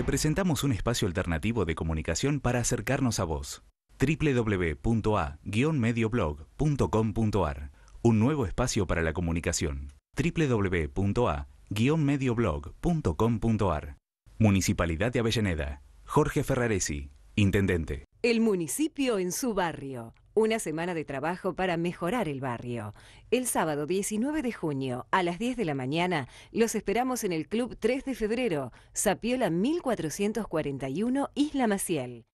Te presentamos un espacio alternativo de comunicación para acercarnos a vos. www.a-medioblog.com.ar Un nuevo espacio para la comunicación. www.a-medioblog.com.ar Municipalidad de Avellaneda. Jorge Ferraresi, Intendente. El municipio en su barrio. Una semana de trabajo para mejorar el barrio. El sábado 19 de junio a las 10 de la mañana los esperamos en el Club 3 de Febrero, Sapiola 1441, Isla Maciel.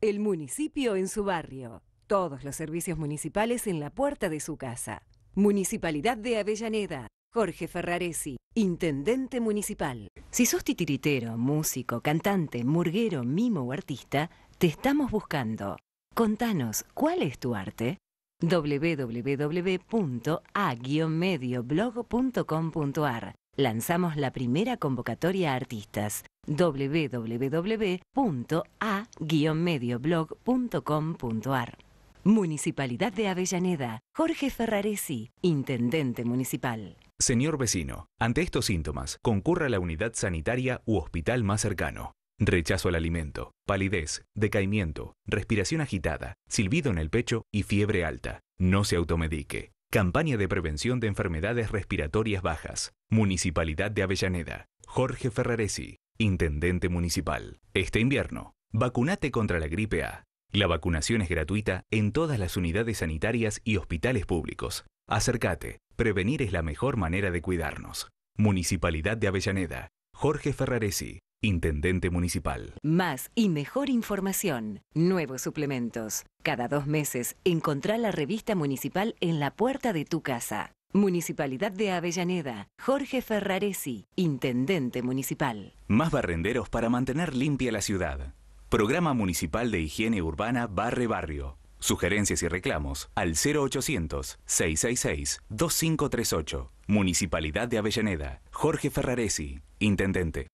El municipio en su barrio. Todos los servicios municipales en la puerta de su casa. Municipalidad de Avellaneda. Jorge Ferraresi, Intendente Municipal. Si sos titiritero, músico, cantante, murguero, mimo o artista, te estamos buscando. Contanos, ¿cuál es tu arte? www.a-medioblog.com.ar Lanzamos la primera convocatoria a artistas www.a-medioblog.com.ar Municipalidad de Avellaneda, Jorge Ferraresi, Intendente Municipal. Señor vecino, ante estos síntomas, concurra a la unidad sanitaria u hospital más cercano. Rechazo al alimento, palidez, decaimiento, respiración agitada, silbido en el pecho y fiebre alta. No se automedique. Campaña de Prevención de Enfermedades Respiratorias Bajas. Municipalidad de Avellaneda. Jorge Ferraresi, Intendente Municipal. Este invierno, vacunate contra la gripe A. La vacunación es gratuita en todas las unidades sanitarias y hospitales públicos. Acércate, prevenir es la mejor manera de cuidarnos. Municipalidad de Avellaneda. Jorge Ferraresi, Intendente Municipal. Más y mejor información. Nuevos suplementos. Cada dos meses encontrá la revista municipal en la puerta de tu casa. Municipalidad de Avellaneda. Jorge Ferraresi, Intendente Municipal. Más barrenderos para mantener limpia la ciudad. Programa Municipal de Higiene Urbana Barre Barrio. Sugerencias y reclamos al 0800-666-2538. Municipalidad de Avellaneda. Jorge Ferraresi, Intendente.